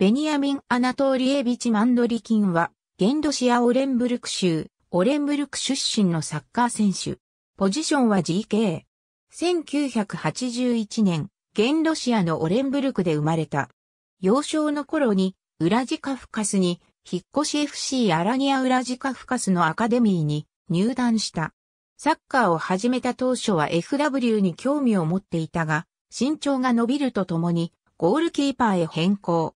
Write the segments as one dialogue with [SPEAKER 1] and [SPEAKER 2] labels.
[SPEAKER 1] ベニヤミン・アナトーリエビチ・マンドリキンは、現ロシア・オレンブルク州、オレンブルク出身のサッカー選手。ポジションは GK。1981年、現ロシアのオレンブルクで生まれた。幼少の頃に、ウラジカフカスに、引っ越し FC アラニア・ウラジカフカスのアカデミーに入団した。サッカーを始めた当初は FW に興味を持っていたが、身長が伸びるとともに、ゴールキーパーへ変更。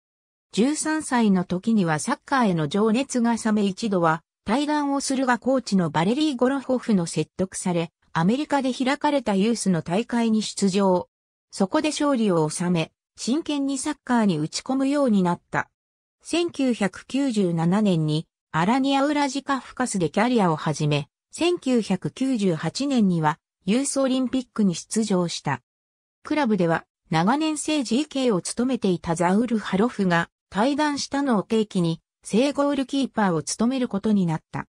[SPEAKER 1] 13歳の時にはサッカーへの情熱が冷め一度は対談をするがコーチのバレリー・ゴロホフの説得され、アメリカで開かれたユースの大会に出場。そこで勝利を収め、真剣にサッカーに打ち込むようになった。1997年にアラニアウラジカフカスでキャリアを始め、1998年にはユースオリンピックに出場した。クラブでは長年政治 EK を務めていたザウル・ハロフが退団したのを契機に、正ゴールキーパーを務めることになった。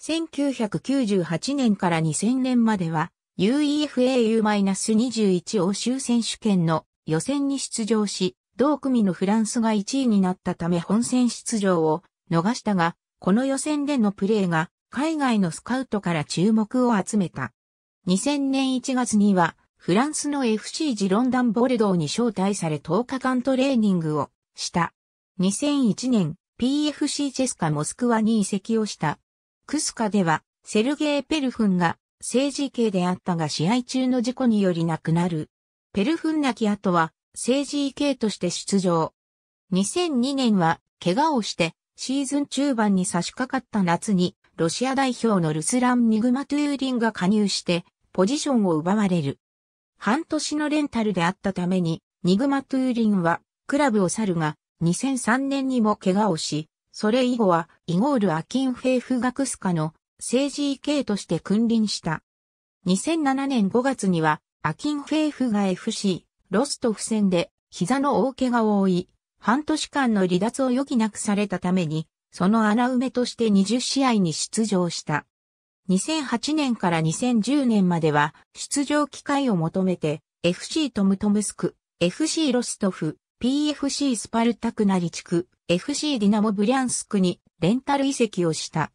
[SPEAKER 1] 1998年から2000年までは、UEFAU-21 欧州選手権の予選に出場し、同組のフランスが1位になったため本戦出場を逃したが、この予選でのプレーが海外のスカウトから注目を集めた。2000年1月には、フランスの FC ジロンダンボルドーに招待され10日間トレーニングをした。2001年、PFC チェスカモスクワに移籍をした。クスカでは、セルゲイ・ペルフンが、政治系であったが試合中の事故により亡くなる。ペルフン亡き後は、政治系として出場。2002年は、怪我をして、シーズン中盤に差し掛かった夏に、ロシア代表のルスラン・ニグマトゥーリンが加入して、ポジションを奪われる。半年のレンタルであったために、ニグマトゥーリンは、クラブを去るが、2003年にも怪我をし、それ以後はイゴール・アキンフェーフガクスカの政治 EK として君臨した。2007年5月にはアキンフェーフが FC ロストフ戦で膝の大怪我を負い、半年間の離脱を余儀なくされたために、その穴埋めとして20試合に出場した。2008年から2010年までは出場機会を求めて FC トムトムスク、FC ロストフ、PFC スパルタクナリ地区、FC ディナモブリャンスクにレンタル移籍をした。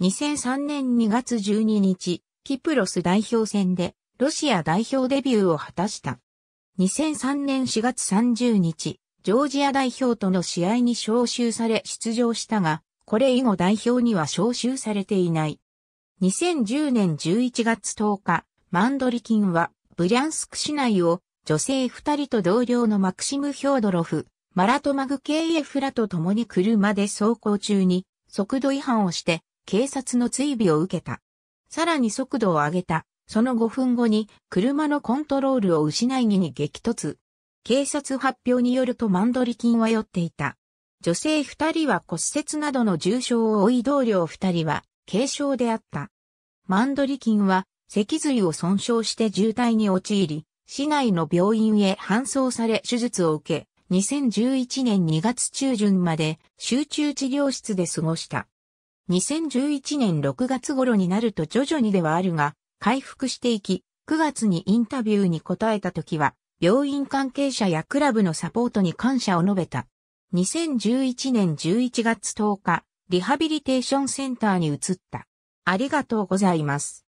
[SPEAKER 1] 2003年2月12日、キプロス代表戦でロシア代表デビューを果たした。2003年4月30日、ジョージア代表との試合に招集され出場したが、これ以後代表には招集されていない。2010年11月10日、マンドリキンはブリャンスク市内を女性二人と同僚のマクシム・ヒョードロフ、マラトマグ・ケイエフラと共に車で走行中に速度違反をして警察の追尾を受けた。さらに速度を上げた。その5分後に車のコントロールを失いにに激突。警察発表によるとマンドリキンは酔っていた。女性二人は骨折などの重傷を負い同僚二人は軽傷であった。マンドリキンは脊髄を損傷して渋滞に陥り、市内の病院へ搬送され手術を受け、2011年2月中旬まで集中治療室で過ごした。2011年6月頃になると徐々にではあるが、回復していき、9月にインタビューに答えた時は、病院関係者やクラブのサポートに感謝を述べた。2011年11月10日、リハビリテーションセンターに移った。ありがとうございます。